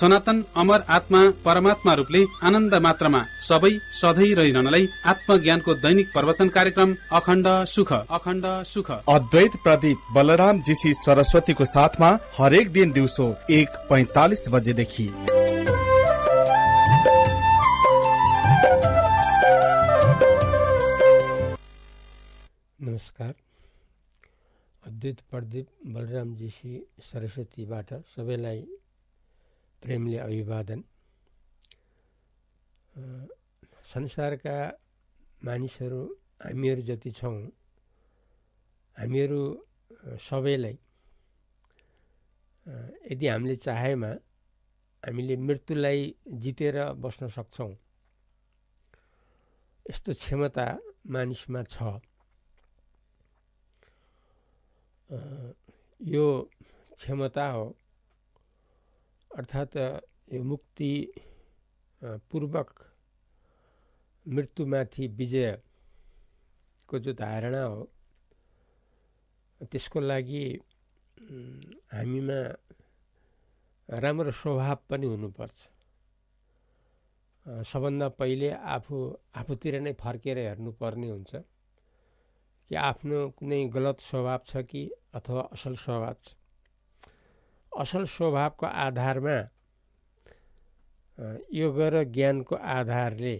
सनातन अमर आत्मा परमात्मा रूपले आनन्द मात्रामा सबै सधैँ रहिरहनलाई आत्मज्ञानको दैनिक प्रवचन कार्यक्रम अखण्ड सुख अखण्ड सुख अद्वैत प्रदीप बलराम जीसी सरस्वतीको साथमा हरेक दिन दिउँसो एक पैतालिस बजेदेखि नमस्कार अद्वैत प्रदीप बलराम जीसी सरस्वतीबाट सबैलाई प्रेमले अभिवादन संसारका मानिसहरू हामीहरू जति छौँ हामीहरू सबैलाई यदि हामीले चाहेमा हामीले मृत्युलाई जितेर बस्न सक्छौँ यस्तो क्षमता मानिसमा छ यो क्षमता हो अर्थात् यो मुक्ति पूर्वक मृत्युमाथि विजयको जो धारणा हो त्यसको लागि हामीमा राम्रो स्वभाव पनि हुनुपर्छ सबभन्दा पहिले आफू आफूतिर नै फर्केर हेर्नुपर्ने हुन्छ कि आफ्नो कुनै गलत स्वभाव छ कि अथवा असल स्वभाव छ असल स्वभावको आधारमा योग र ज्ञानको आधारले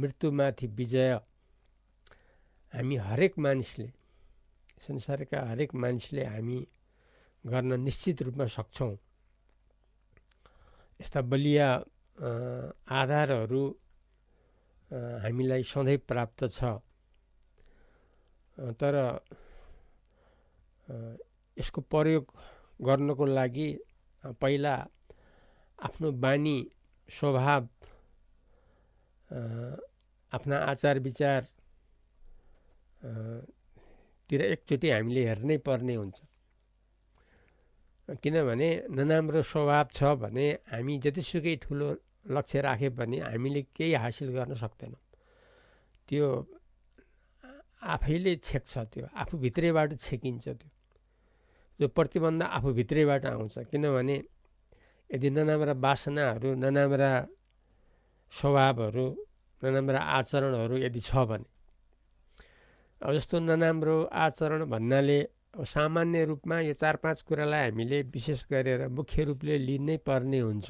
मृत्युमाथि विजय हामी हरेक मानिसले संसारका हरेक मानिसले हामी गर्न निश्चित रूपमा सक्छौँ यस्ता बलिया आधारहरू हामीलाई सधैँ प्राप्त छ तर यसको प्रयोग गर्नको लागि पहिला आफ्नो बानी स्वभाव आफ्ना आचार विचार तिर एकचोटि हामीले हेर्नै पर्ने हुन्छ किनभने नराम्रो स्वभाव छ भने हामी जतिसुकै ठुलो लक्ष्य राखे पनि हामीले केही हासिल गर्न सक्दैनौँ त्यो आफैले छेक्छ त्यो आफूभित्रैबाट छेकिन्छ त्यो जो प्रतिबन्ध आफूभित्रैबाट आउँछ किनभने यदि नराम्रा वासनाहरू नराम्रा स्वभावहरू नराम्रा आचरणहरू यदि छ भने अब जस्तो नराम्रो आचरण भन्नाले सामान्य रूपमा यो चार पाँच कुरालाई हामीले विशेष गरेर मुख्य रूपले लिनै पर्ने हुन्छ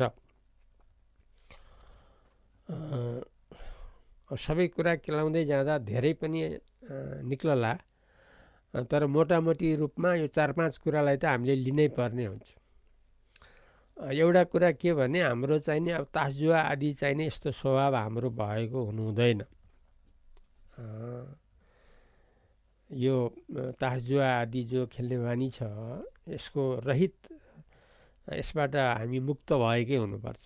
सबै कुरा केलाउँदै जाँदा धेरै पनि निक्लला तर मोटामोटी रूपमा यो चार पाँच कुरालाई त हामीले लिनै पर्ने हुन्छ एउटा कुरा के भने हाम्रो चाहिँ नि अब तासजुवा आदि चाहिँ नि यस्तो स्वभाव हाम्रो भएको हुनुहुँदैन यो तासजुवा आदि जो खेल्ने बानी छ यसको रहित यसबाट हामी मुक्त भएकै हुनुपर्छ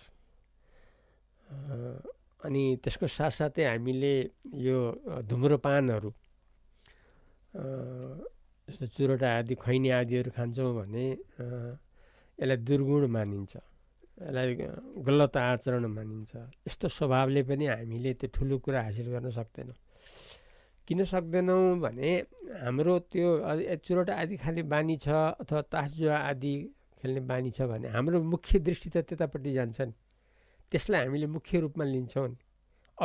अनि त्यसको साथसाथै हामीले यो धुम्रोपानहरू जस्तो चुरोटा आदि खैनी आदिहरू खान्छौँ भने यसलाई दुर्गुण मानिन्छ यसलाई गलत आचरण मानिन्छ यस्तो स्वभावले पनि हामीले त्यो ठुलो कुरा हासिल गर्न सक्दैनौँ किन सक्दैनौँ भने हाम्रो त्यो चुरोटा आदि खाने बानी छ अथवा तासजुवा आदि खेल्ने बानी छ भने हाम्रो मुख्य दृष्टि त त्यतापट्टि जान्छ नि त्यसलाई हामीले मुख्य रूपमा लिन्छौँ नि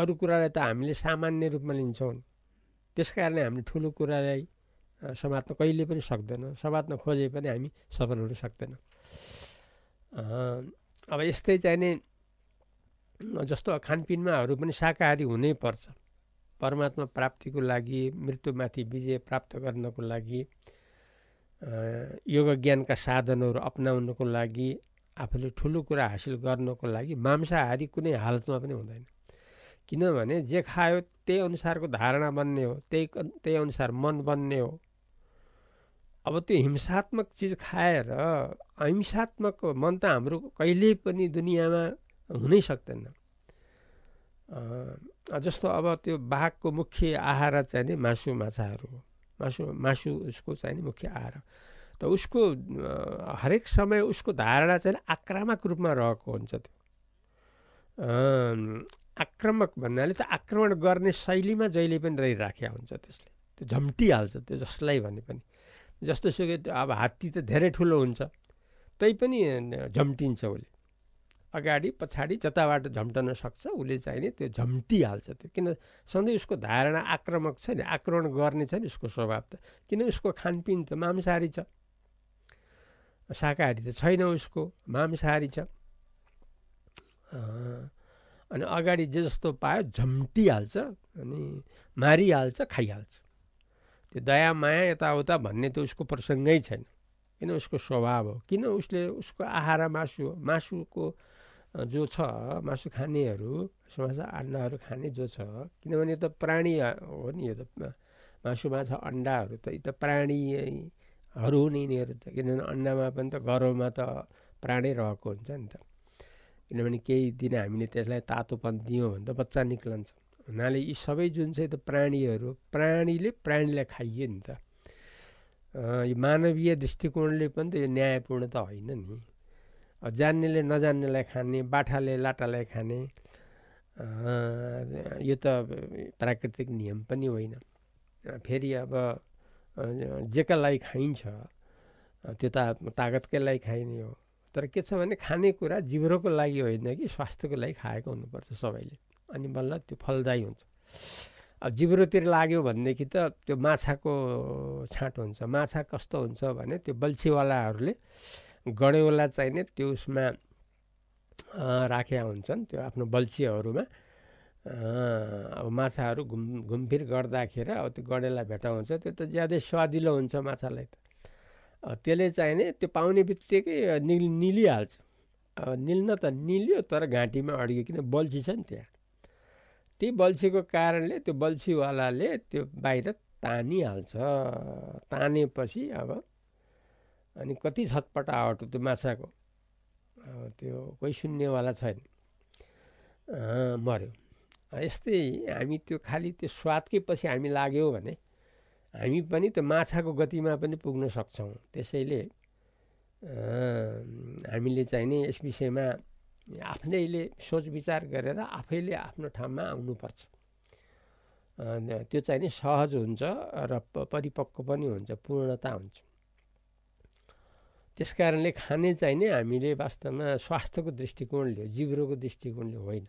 अरू कुरालाई त हामीले सामान्य रूपमा लिन्छौँ नि त्यस कारणले हामीले ठुलो कुरालाई समात्न कहिले पनि सक्दैनौँ समात्न खोजे पनि हामी सफल हुन सक्दैनौँ अब यस्तै चाहिने जस्तो खानपिनमाहरू पनि शाकाहारी हुनै पर्छ परमात्मा प्राप्तिको लागि मृत्युमाथि विजय प्राप्त गर्नको लागि योग ज्ञानका साधनहरू अप्नाउनको लागि आफूले ठुलो कुरा हासिल गर्नको लागि मांसाहारी कुनै हालतमा पनि हुँदैन किनभने जे खायो त्यही अनुसारको धारणा बन्ने हो त्यही त्यही अनुसार मन बन्ने हो अब त्यो हिंसात्मक चिज खाएर अहिंसात्मक मन त हाम्रो कहिल्यै पनि दुनियाँमा हुनै सक्दैन जस्तो अब त्यो बाघको मुख्य आहार चाहिँ नि मासु माछाहरू हो मासु मासु उसको चाहिने मुख्य आहार त उसको हरेक समय उसको धारणा चाहिँ आक्रामक रूपमा रहेको हुन्छ त्यो आक्रमक भन्नाले त आक्रमण गर्ने शैलीमा जहिले पनि रहिराख्या हुन्छ त्यसले त्यो झम्टिहाल्छ त्यो जसलाई भने पनि जस्तो सुकै अब हात्ती त धेरै ठुलो हुन्छ तै पनि झम्टिन्छ उसले अगाडि पछाडि जताबाट झम्टन सक्छ उसले चाहिँ नि त्यो झम्टिहाल्छ त्यो किन सधैँ उसको धारणा आक्रमक छ नि आक्रमण गर्ने छ नि उसको स्वभाव त किन उसको खानपिन त मांसाहारी छ शाकाहारी त छैन उसको मांसाहारी छ अनि अगाडि जे जस्तो पायो झम्टिहाल्छ अनि मारिहाल्छ खाइहाल्छ त्यो दया माया यताउता भन्ने त उसको प्रसङ्गै छैन किन उसको स्वभाव हो किन उसले उसको आहार मासु हो मासुको जो छ मासु खानेहरू माछा अन्डाहरू खाने जो छ किनभने यो त प्राणी हो नि यो त मासु माछा अन्डाहरू त यो त प्राणीहरू हुन् यिनीहरू त किनभने अन्डामा पनि त गर्वमा त प्राणै रहेको हुन्छ नि त किनभने केही दिन हामीले त्यसलाई तातोपन दियौँ भने त बच्चा निक्लन्छ हुनाले यी सबै जुन चाहिँ त प्राणीहरू प्राणीले प्राणीलाई खाइयो नि त यो मानवीय दृष्टिकोणले पनि त यो न्यायपूर्ण त होइन नि जान्नेले नजान्नेलाई खाने बाठाले लाटालाई खाने यो त प्राकृतिक नियम पनि होइन फेरि अब जेकालाई खाइन्छ त्यो त तागतकै लागि खाइने हो तर के छ भने खानेकुरा जिब्रोको लागि होइन कि स्वास्थ्यको लागि खाएको हुनुपर्छ सबैले अनि बल्ल त्यो फलदायी हुन्छ अब जिब्रोतिर लाग्यो भनेदेखि त त्यो माछाको छाँट हुन्छ माछा कस्तो हुन्छ भने त्यो बल्छीवालाहरूले गडेवाला चाहिने त्यो उसमा राखेका हुन्छन् त्यो आफ्नो बल्छीहरूमा अब माछाहरू घुम घुमफिर गर्दाखेरि अब त्यो गडेला भेटाउँछ त्यो त ज्यादै स्वादिलो हुन्छ माछालाई त त्यसले चाहिने त्यो पाउने बित्तिकै नि निलिहाल्छ निल्न त निल्यो तर घाँटीमा अड्कियो किन बल्छी छ नि त्यहाँ त्यही बल्छीको कारणले त्यो बल्छीवालाले त्यो बाहिर तानिहाल्छ तानेपछि अब अनि कति छटपट आवट त्यो माछाको त्यो कोही सुन्नेवाला छैन मऱ्यो यस्तै हामी त्यो खालि त्यो स्वादकै पछि हामी लाग्यौँ भने हामी पनि त माछाको गतिमा पनि पुग्न सक्छौँ त्यसैले हामीले चाहिँ नि यस विषयमा आफ्नैले सोच विचार गरेर आफैले आफ्नो ठाउँमा आउनुपर्छ त्यो चाहिँ नि सहज हुन्छ र परिपक्व पनि हुन्छ पूर्णता हुन्छ त्यस कारणले खाने चाहिँ नि हामीले वास्तवमा स्वास्थ्यको दृष्टिकोणले जिब्रोको दृष्टिकोणले होइन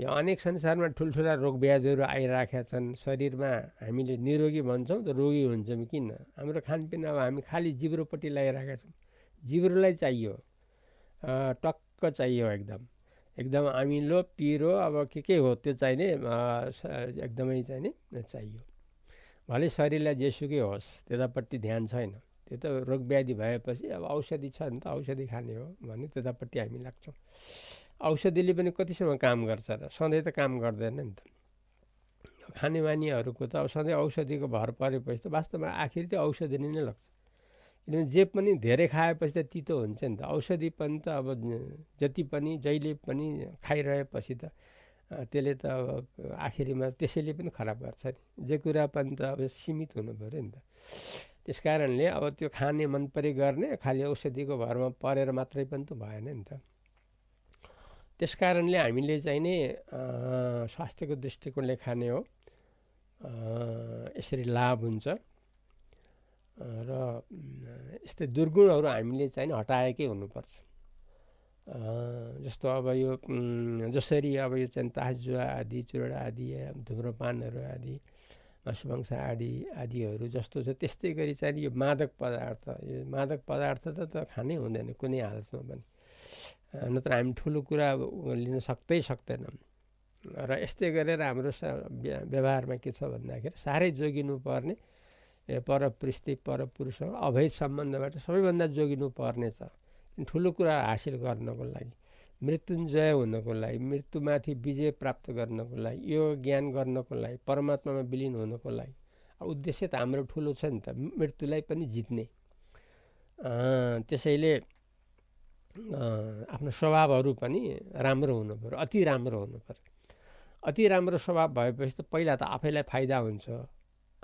यो अनेक संसारमा ठुल्ठुला रोगब्याजहरू आइराखेका छन् शरीरमा हामीले निरोगी भन्छौँ त रोगी हुन्छौँ किन हाम्रो खानपिन अब हामी खालि जिब्रोपट्टि लगाइरहेका छौँ जिब्रोलाई चाहियो टक्क चाहियो एकदम एकदम अमिलो पिरो अब के के हो त्यो चाहिने एकदमै चाहिने चाहियो भले शरीरलाई जेसुकै होस् त्यतापट्टि ध्यान छैन त्यो त रोग रोगव्याधि भएपछि अब औषधि छ नि त औषधि खाने हो भने त्यतापट्टि हामी लाग्छौँ औषधिले पनि कतिसम्म काम गर्छ र सधैँ त काम गर्दैन नि त खानेमानीहरूको त अब सधैँ औषधिको भर परेपछि त वास्तवमा आखिर त औषधि नै नै लाग्छ किनभने जे पनि धेरै खाएपछि त तितो हुन्छ नि त औषधि पनि त अब जति पनि जहिले पनि खाइरहेपछि त त्यसले त अब आखिरीमा त्यसैले पनि खराब गर्छ नि जे कुरा पनि त अब सीमित हुनु पऱ्यो नि त त्यस कारणले अब त्यो खाने मन परि गर्ने खालि औषधिको भरमा परेर मात्रै पनि त भएन नि त त्यस कारणले हामीले चाहिँ नि स्वास्थ्यको दृष्टिकोणले खाने हो यसरी लाभ हुन्छ र यस्तै दुर्गुणहरू हामीले चाहिँ हटाएकै हुनुपर्छ जस्तो अब यो जसरी अब यो चाहिँ ताजुवा आदि चुरा आदि धुम्रपानहरू आदि लसुमांस आदि आदिहरू जस्तो छ त्यस्तै गरी चाहिँ यो मादक पदार्थ यो मादक पदार्थ त त खानै हुँदैन कुनै हालतमा पनि नत्र हामी ठुलो कुरा लिन सक्दै सक्दैनौँ र यस्तै गरेर हाम्रो व्यवहारमा के छ भन्दाखेरि साह्रै जोगिनुपर्ने पर पृष्ठि पर पुरुष अवैध सम्बन्धबाट सबैभन्दा जोगिनुपर्ने छ ठुलो कुरा हासिल गर्नको लागि मृत्युञ्जय हुनको लागि मृत्युमाथि विजय प्राप्त गर्नको लागि यो ज्ञान गर्नको लागि परमात्मामा विलिन हुनको लागि उद्देश्य त हाम्रो ठुलो छ नि त मृत्युलाई पनि जित्ने त्यसैले आफ्नो स्वभावहरू पनि राम्रो हुनु पऱ्यो अति राम्रो हुनु पऱ्यो अति राम्रो स्वभाव भएपछि त पहिला त आफैलाई फाइदा हुन्छ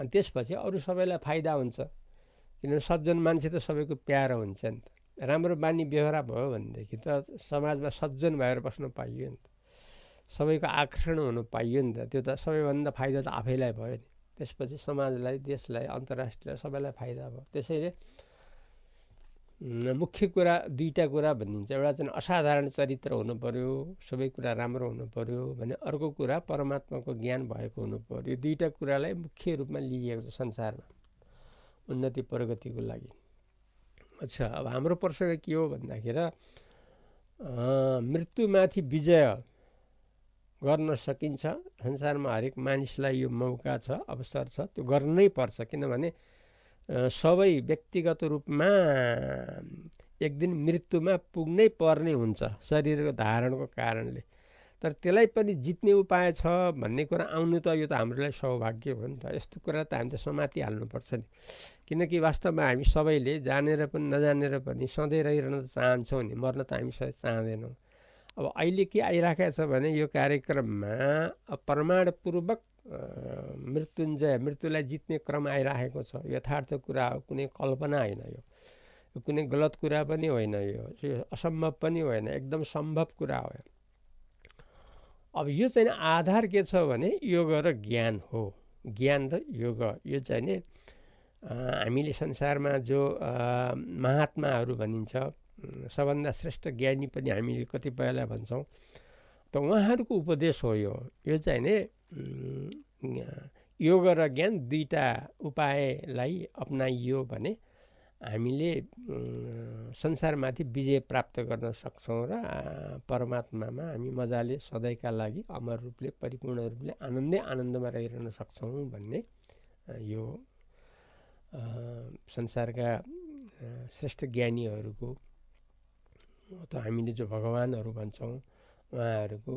अनि त्यसपछि अरू सबैलाई फाइदा हुन्छ किनभने सज्जन मान्छे त सबैको प्यारो हुन्छ नि त राम्रो बानी व्यवहार भयो भनेदेखि त समाजमा सज्जन भएर बस्न पाइयो नि त सबैको आकर्षण हुनु पाइयो नि त त्यो त सबैभन्दा फाइदा त आफैलाई भयो नि त्यसपछि समाजलाई देशलाई अन्तर्राष्ट्रिय सबैलाई फाइदा भयो त्यसैले मुख्य कुरा दुईवटा कुरा भनिन्छ एउटा चाहिँ असाधारण चरित्र पऱ्यो सबै कुरा राम्रो हुनु पऱ्यो भने अर्को कुरा परमात्माको ज्ञान भएको हुनु पऱ्यो दुईवटा कुरालाई मुख्य रूपमा लिइएको छ संसारमा उन्नति प्रगतिको लागि अच्छा अब हाम्रो प्रसङ्ग के हो भन्दाखेरि मृत्युमाथि विजय गर्न सकिन्छ संसारमा हरेक मानिसलाई यो मौका छ अवसर छ त्यो गर्नै पर्छ किनभने सबै व्यक्तिगत रूपमा एक दिन मृत्युमा पुग्नै पर्ने हुन्छ शरीरको धारणको कारणले तर त्यसलाई पनि जित्ने उपाय छ भन्ने कुरा आउनु त यो त हाम्रोलाई सौभाग्य हो नि त यस्तो कुरा त हामी त समातिहाल्नुपर्छ नि किनकि वास्तवमा हामी सबैले जानेर पनि नजानेर पनि सधैँ रहिरहन त चाहन्छौँ नि मर्न त हामी चाहँदैनौँ अब अहिले के आइराखेको छ भने यो कार्यक्रममा प्रमाणपूर्वक मृत्युञ्जय मृत्युलाई जित्ने क्रम आइराखेको छ यथार्थ कुरा हो कुनै कल्पना होइन यो कुनै गलत कुरा पनि होइन यो असम्भव पनि होइन एकदम सम्भव कुरा हो अब यो चाहिँ आधार के छ भने योग र ज्ञान हो ज्ञान र योग यो चाहिँ नि हामीले संसारमा जो महात्माहरू भनिन्छ सबभन्दा श्रेष्ठ ज्ञानी पनि हामीले कतिपयलाई भन्छौँ त उहाँहरूको उपदेश हो यो यो चाहिँ नि योग र ज्ञान दुईवटा उपायलाई अप्नाइयो भने हामीले संसारमाथि विजय प्राप्त गर्न सक्छौँ र परमात्मामा हामी मजाले सधैँका लागि अमर रूपले परिपूर्ण रूपले आनन्दै आनन्दमा रहिरहन सक्छौँ भन्ने यो संसारका श्रेष्ठ ज्ञानीहरूको अथवा हामीले जो भगवान्हरू भन्छौँ उहाँहरूको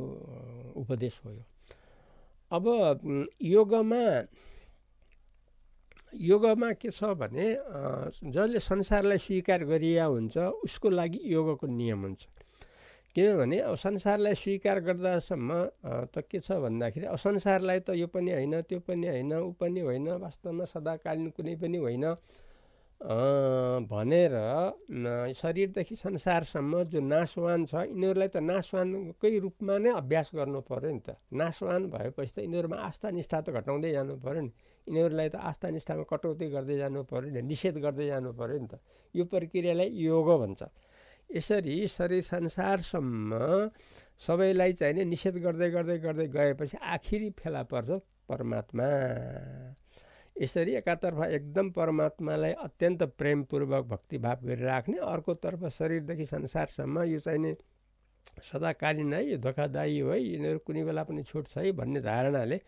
उपदेश हो यो अब योगमा योगमा के छ भने जसले संसारलाई स्वीकार गरिया हुन्छ उसको लागि योगको नियम हुन्छ किनभने अब संसारलाई स्वीकार गर्दासम्म त के छ भन्दाखेरि अब संसारलाई त यो पनि होइन त्यो पनि होइन ऊ पनि होइन वास्तवमा सदाकालीन कुनै पनि होइन भनेर शरीरदेखि संसारसम्म जो नासवान छ यिनीहरूलाई त नासवानकै रूपमा नै अभ्यास गर्नु पऱ्यो नि त नासवान भएपछि त यिनीहरूमा आस्था निष्ठा त घटाउँदै जानु पऱ्यो नि यिनीहरूलाई त आस्था निष्ठामा कटौती गर्दै जानु पऱ्यो नि निषेध गर्दै जानु पऱ्यो नि त यो प्रक्रियालाई योग भन्छ यसरी शरीर संसारसम्म सबैलाई चाहिने निषेध गर्दै गर्दै गर्दै गएपछि आखिरी फेला पर्छ परमात्मा यसरी एकातर्फ एकदम परमात्मालाई अत्यन्त प्रेमपूर्वक भक्तिभाव गरिराख्ने अर्कोतर्फ शरीरदेखि संसारसम्म यो चाहिँ चाहिने सदाकालीन है यो धोकादायी है यिनीहरू कुनै बेला पनि छुट्छ है भन्ने धारणाले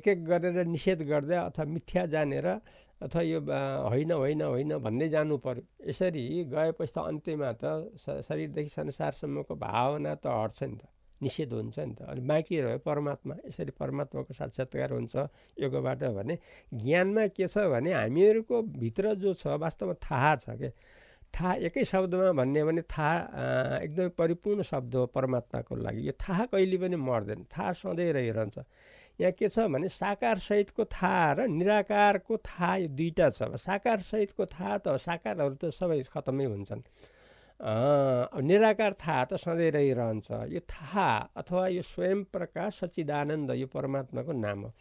एक एक गरेर निषेध गर्दै अथवा मिथ्या जानेर अथवा यो होइन होइन होइन भन्दै जानु पर्यो यसरी गएपछि त अन्त्यमा त शरीरदेखि संसारसम्मको भावना त हट्छ नि त निषेध हुन्छ नि त अनि बाँकी रह्यो परमात्मा यसरी परमात्माको साक्षात्कार हुन्छ योगबाट भने ज्ञानमा के छ भने हामीहरूको भित्र जो छ वास्तवमा थाहा छ क्या थाहा एकै शब्दमा भन्ने भने थाहा एकदमै परिपूर्ण शब्द हो परमात्माको लागि यो थाहा कहिले पनि मर्दैन थाहा सधैँ रहिरहन्छ यहाँ के छ भने साकार सहितको थाहा र निराकारको थाहा यो दुईवटा छ सहितको थाहा त साकारहरू त सबै खत्तमै हुन्छन् निराकार थाहा त सधैँ रहिरहन्छ यो थाहा अथवा यो स्वयं प्रकाश सचिदानन्द यो परमात्माको नाम हो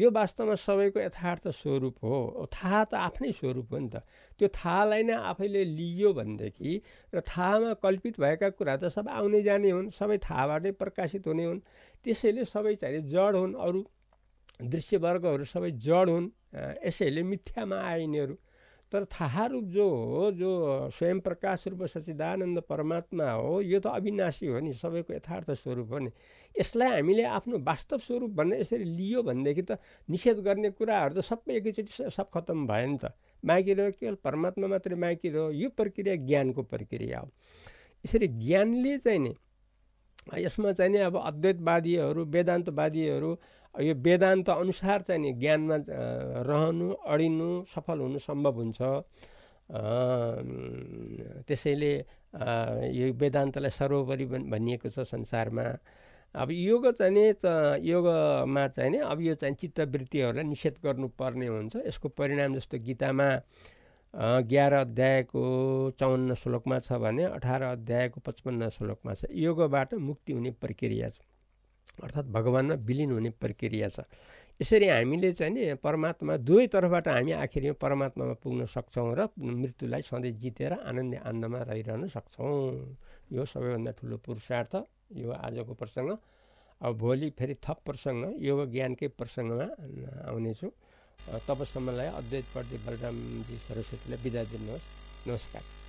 यो वास्तवमा सबैको यथार्थ स्वरूप हो थाहा त आफ्नै स्वरूप हो नि त त्यो थाहालाई नै आफैले लियो भनेदेखि र थाहामा कल्पित भएका कुरा त सब आउने जाने हुन् सबै थाहाबाटै प्रकाशित हुने हुन् त्यसैले सबै चाहिँ जड हुन् अरू दृश्यवर्गहरू सबै जड हुन् यसैले मिथ्यामा आइनेहरू तर थाहा रूप जो हो जो स्वयं प्रकाश रूप सचिदानन्द परमात्मा हो यो त अविनाशी हो नि सबैको यथार्थ स्वरूप हो नि यसलाई हामीले आफ्नो वास्तव स्वरूप भनेर यसरी लियो भनेदेखि त निषेध गर्ने कुराहरू त सबै एकैचोटि सब खत्तम भयो नि त बाँकी रह्यो केवल परमात्मा मात्रै बाँकी रह्यो यो प्रक्रिया ज्ञानको प्रक्रिया हो यसरी ज्ञानले चाहिँ नि यसमा चाहिँ नि अब अद्वैतवादीहरू वेदान्तवादीहरू यो वेदान्त अनुसार चाहिँ नि ज्ञानमा रहनु अडिनु सफल हुनु सम्भव हुन्छ त्यसैले यो वेदान्तलाई सर्वोपरि भनिएको छ संसारमा अब योग चाहिँ नि योगमा चाहिँ नि अब यो चाहिँ चित्तवृत्तिहरूलाई निषेध गर्नुपर्ने हुन्छ यसको परिणाम जस्तो गीतामा ग्यार अध्यायको चौवन्न श्लोकमा छ भने अठार अध्यायको पचपन्न श्लोकमा छ योगबाट मुक्ति हुने प्रक्रिया छ अर्थात् भगवान्मा विलिन हुने प्रक्रिया छ यसरी हामीले चाहिँ नि परमात्मा तर्फबाट हामी आखिरमा परमात्मामा पुग्न सक्छौँ र मृत्युलाई सधैँ जितेर आनन्द आनन्दमा रहिरहन सक्छौँ यो सबैभन्दा ठुलो पुरुषार्थ यो आजको प्रसङ्ग अब भोलि फेरि थप प्रसङ्ग योग ज्ञानकै प्रसङ्गमा आउनेछु तबसम्मलाई अद्वैत पण्डित बलरामजी सरस्वतीलाई बिदा दिनुहोस् नमस्कार